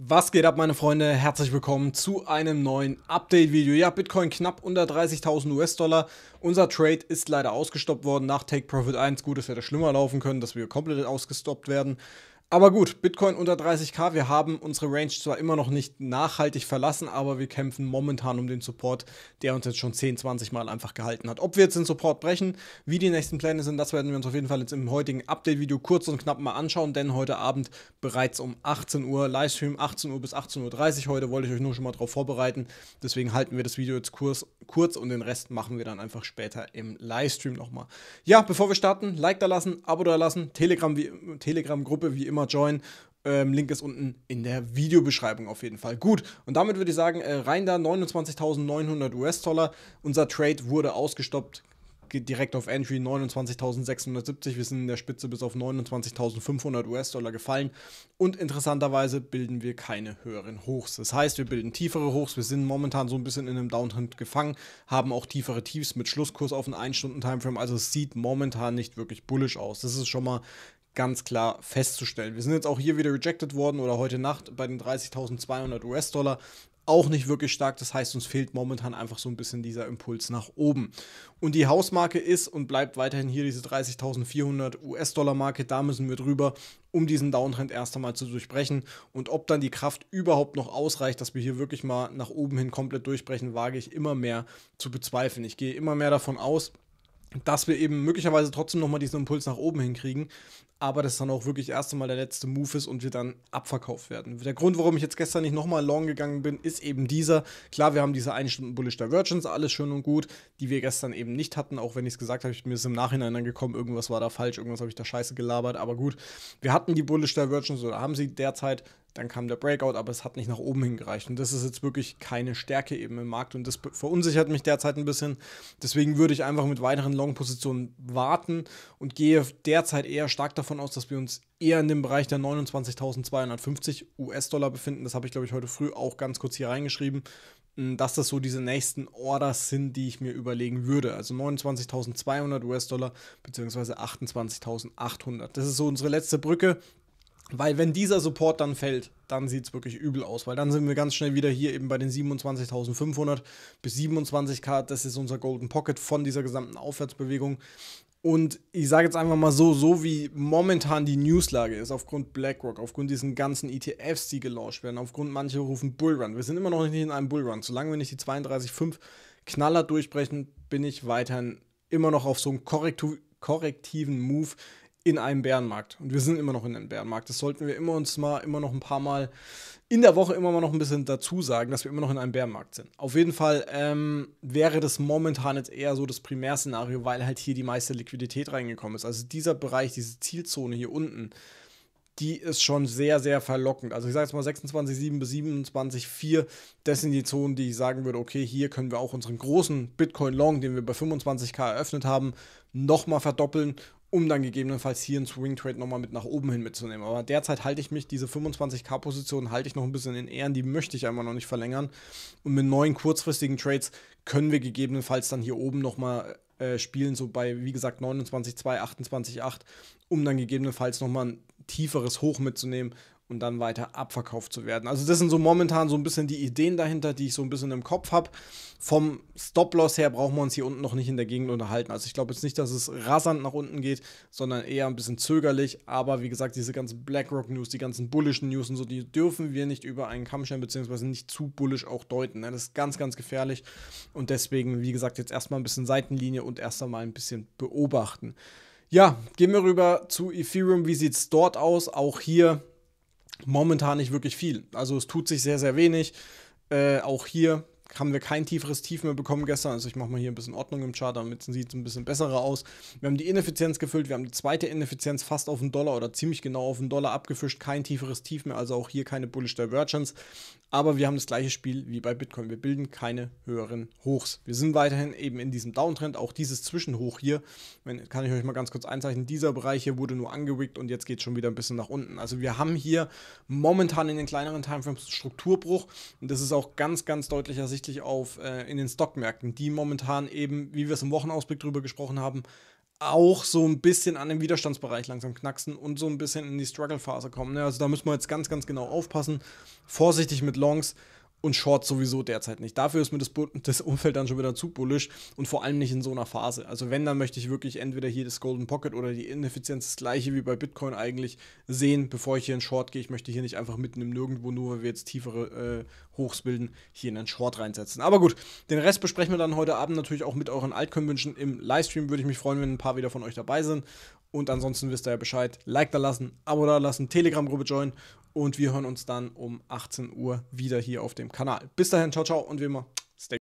Was geht ab meine Freunde, herzlich willkommen zu einem neuen Update-Video. Ja, Bitcoin knapp unter 30.000 US-Dollar. Unser Trade ist leider ausgestoppt worden nach Take Profit 1. Gut, es hätte schlimmer laufen können, dass wir komplett ausgestoppt werden. Aber gut, Bitcoin unter 30k, wir haben unsere Range zwar immer noch nicht nachhaltig verlassen, aber wir kämpfen momentan um den Support, der uns jetzt schon 10, 20 Mal einfach gehalten hat. Ob wir jetzt den Support brechen, wie die nächsten Pläne sind, das werden wir uns auf jeden Fall jetzt im heutigen Update-Video kurz und knapp mal anschauen, denn heute Abend bereits um 18 Uhr Livestream, 18 Uhr bis 18.30 Uhr. Heute wollte ich euch nur schon mal darauf vorbereiten, deswegen halten wir das Video jetzt kurz, kurz und den Rest machen wir dann einfach später im Livestream nochmal. Ja, bevor wir starten, Like da lassen, Abo da lassen, Telegram-Gruppe wie, Telegram wie immer immer joinen. Ähm, Link ist unten in der Videobeschreibung auf jeden Fall. Gut, und damit würde ich sagen, äh, rein da 29.900 US-Dollar. Unser Trade wurde ausgestoppt. Geht direkt auf Entry 29.670. Wir sind in der Spitze bis auf 29.500 US-Dollar gefallen. Und interessanterweise bilden wir keine höheren Hochs. Das heißt, wir bilden tiefere Hochs. Wir sind momentan so ein bisschen in einem Downtrend gefangen, haben auch tiefere Tiefs mit Schlusskurs auf einen 1-Stunden-Timeframe. Also es sieht momentan nicht wirklich bullisch aus. Das ist schon mal ganz klar festzustellen. Wir sind jetzt auch hier wieder rejected worden oder heute Nacht bei den 30.200 US-Dollar auch nicht wirklich stark. Das heißt, uns fehlt momentan einfach so ein bisschen dieser Impuls nach oben. Und die Hausmarke ist und bleibt weiterhin hier diese 30.400 US-Dollar-Marke. Da müssen wir drüber, um diesen Downtrend erst einmal zu durchbrechen. Und ob dann die Kraft überhaupt noch ausreicht, dass wir hier wirklich mal nach oben hin komplett durchbrechen, wage ich immer mehr zu bezweifeln. Ich gehe immer mehr davon aus, dass wir eben möglicherweise trotzdem nochmal diesen Impuls nach oben hinkriegen, aber das dann auch wirklich erst einmal der letzte Move ist und wir dann abverkauft werden. Der Grund, warum ich jetzt gestern nicht nochmal long gegangen bin, ist eben dieser. Klar, wir haben diese 1 Stunden Bullish Divergence, alles schön und gut, die wir gestern eben nicht hatten, auch wenn ich es gesagt habe, mir ist im Nachhinein dann gekommen, irgendwas war da falsch, irgendwas habe ich da scheiße gelabert, aber gut, wir hatten die Bullish Divergence oder haben sie derzeit dann kam der Breakout, aber es hat nicht nach oben hingereicht. Und das ist jetzt wirklich keine Stärke eben im Markt. Und das verunsichert mich derzeit ein bisschen. Deswegen würde ich einfach mit weiteren Long-Positionen warten und gehe derzeit eher stark davon aus, dass wir uns eher in dem Bereich der 29.250 US-Dollar befinden. Das habe ich, glaube ich, heute früh auch ganz kurz hier reingeschrieben hm, dass das so diese nächsten Orders sind, die ich mir überlegen würde. Also 29.200 US-Dollar bzw. 28.800. Das ist so unsere letzte Brücke, weil wenn dieser Support dann fällt, dann sieht es wirklich übel aus, weil dann sind wir ganz schnell wieder hier eben bei den 27.500 bis 27k, das ist unser Golden Pocket von dieser gesamten Aufwärtsbewegung. Und ich sage jetzt einfach mal so, so wie momentan die Newslage ist, aufgrund BlackRock, aufgrund diesen ganzen ETFs, die gelauncht werden, aufgrund manche rufen Bullrun. Wir sind immer noch nicht in einem Bullrun. Solange wir nicht die 32,5 Knaller durchbrechen, bin ich weiterhin immer noch auf so einem korrektiven Move in einem Bärenmarkt. Und wir sind immer noch in einem Bärenmarkt. Das sollten wir immer uns mal immer noch ein paar Mal in der Woche immer mal noch ein bisschen dazu sagen, dass wir immer noch in einem Bärenmarkt sind. Auf jeden Fall ähm, wäre das momentan jetzt eher so das Primärszenario, weil halt hier die meiste Liquidität reingekommen ist. Also dieser Bereich, diese Zielzone hier unten, die ist schon sehr, sehr verlockend. Also ich sage jetzt mal 26,7 bis 27,4, das sind die Zonen, die ich sagen würde, okay, hier können wir auch unseren großen Bitcoin Long, den wir bei 25k eröffnet haben, nochmal verdoppeln um dann gegebenenfalls hier einen Swing Trade nochmal mit nach oben hin mitzunehmen. Aber derzeit halte ich mich, diese 25k-Position halte ich noch ein bisschen in Ehren, die möchte ich einfach noch nicht verlängern. Und mit neuen kurzfristigen Trades können wir gegebenenfalls dann hier oben nochmal äh, spielen, so bei, wie gesagt, 29,2, 28,8, um dann gegebenenfalls nochmal ein tieferes Hoch mitzunehmen und dann weiter abverkauft zu werden. Also das sind so momentan so ein bisschen die Ideen dahinter, die ich so ein bisschen im Kopf habe. Vom Stop-Loss her brauchen wir uns hier unten noch nicht in der Gegend unterhalten. Also ich glaube jetzt nicht, dass es rasant nach unten geht, sondern eher ein bisschen zögerlich. Aber wie gesagt, diese ganzen BlackRock-News, die ganzen bullischen News und so, die dürfen wir nicht über einen Kamm stellen, beziehungsweise nicht zu bullisch auch deuten. Ne? Das ist ganz, ganz gefährlich. Und deswegen, wie gesagt, jetzt erstmal ein bisschen Seitenlinie und erst einmal ein bisschen beobachten. Ja, gehen wir rüber zu Ethereum. Wie sieht es dort aus? Auch hier momentan nicht wirklich viel. Also es tut sich sehr, sehr wenig. Äh, auch hier haben wir kein tieferes Tief mehr bekommen gestern. Also ich mache mal hier ein bisschen Ordnung im Chart, damit sieht es ein bisschen besserer aus. Wir haben die Ineffizienz gefüllt, wir haben die zweite Ineffizienz fast auf den Dollar oder ziemlich genau auf den Dollar abgefischt, kein tieferes Tief mehr, also auch hier keine Bullish Divergence. Aber wir haben das gleiche Spiel wie bei Bitcoin. Wir bilden keine höheren Hochs. Wir sind weiterhin eben in diesem Downtrend. Auch dieses Zwischenhoch hier, wenn, kann ich euch mal ganz kurz einzeichnen, dieser Bereich hier wurde nur angewickt und jetzt geht es schon wieder ein bisschen nach unten. Also wir haben hier momentan in den kleineren Timeframes Strukturbruch und das ist auch ganz, ganz deutlich ersichtlich auf, äh, in den Stockmärkten, die momentan eben, wie wir es im Wochenausblick drüber gesprochen haben, auch so ein bisschen an dem Widerstandsbereich langsam knacksen und so ein bisschen in die Struggle-Phase kommen. Ne? Also da müssen wir jetzt ganz, ganz genau aufpassen. Vorsichtig mit Longs und Short sowieso derzeit nicht. Dafür ist mir das, das, Umfeld dann schon wieder zu bullisch und vor allem nicht in so einer Phase. Also wenn, dann möchte ich wirklich entweder hier das Golden Pocket oder die Ineffizienz, das gleiche wie bei Bitcoin eigentlich, sehen, bevor ich hier in Short gehe. Ich möchte hier nicht einfach mitten im Nirgendwo, nur weil wir jetzt tiefere äh, Hochs bilden, hier in einen Short reinsetzen. Aber gut, den Rest besprechen wir dann heute Abend natürlich auch mit euren Altcoin-Wünschen im Livestream. Würde ich mich freuen, wenn ein paar wieder von euch dabei sind. Und ansonsten wisst ihr ja Bescheid. Like da lassen, Abo da lassen, Telegram-Gruppe joinen. Und wir hören uns dann um 18 Uhr wieder hier auf dem Kanal. Bis dahin, ciao, ciao und wie immer, stay